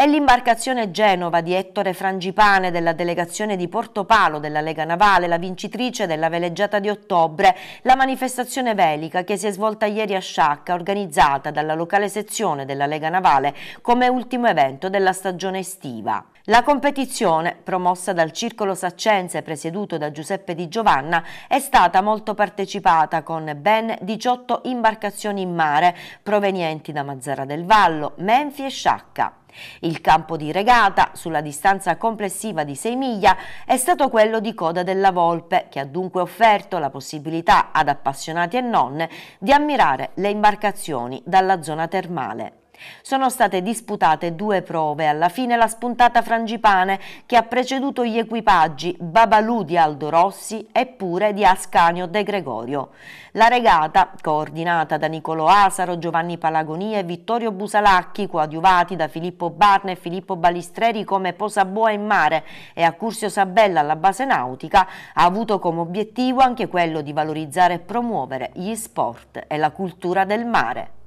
È l'imbarcazione Genova di Ettore Frangipane della delegazione di Porto Palo della Lega Navale, la vincitrice della veleggiata di ottobre, la manifestazione velica che si è svolta ieri a Sciacca, organizzata dalla locale sezione della Lega Navale come ultimo evento della stagione estiva. La competizione, promossa dal Circolo Saccense presieduto da Giuseppe Di Giovanna, è stata molto partecipata con ben 18 imbarcazioni in mare provenienti da Mazzara del Vallo, Menfi e Sciacca. Il campo di regata, sulla distanza complessiva di 6 miglia, è stato quello di Coda della Volpe, che ha dunque offerto la possibilità ad appassionati e non di ammirare le imbarcazioni dalla zona termale. Sono state disputate due prove, alla fine la spuntata Frangipane che ha preceduto gli equipaggi Babalù di Aldo Rossi e pure di Ascanio De Gregorio. La regata, coordinata da Nicolo Asaro, Giovanni Palagonia e Vittorio Busalacchi, coadiuvati da Filippo Barne e Filippo Balistreri come Posaboa in mare e a Cursio Sabella alla base nautica, ha avuto come obiettivo anche quello di valorizzare e promuovere gli sport e la cultura del mare.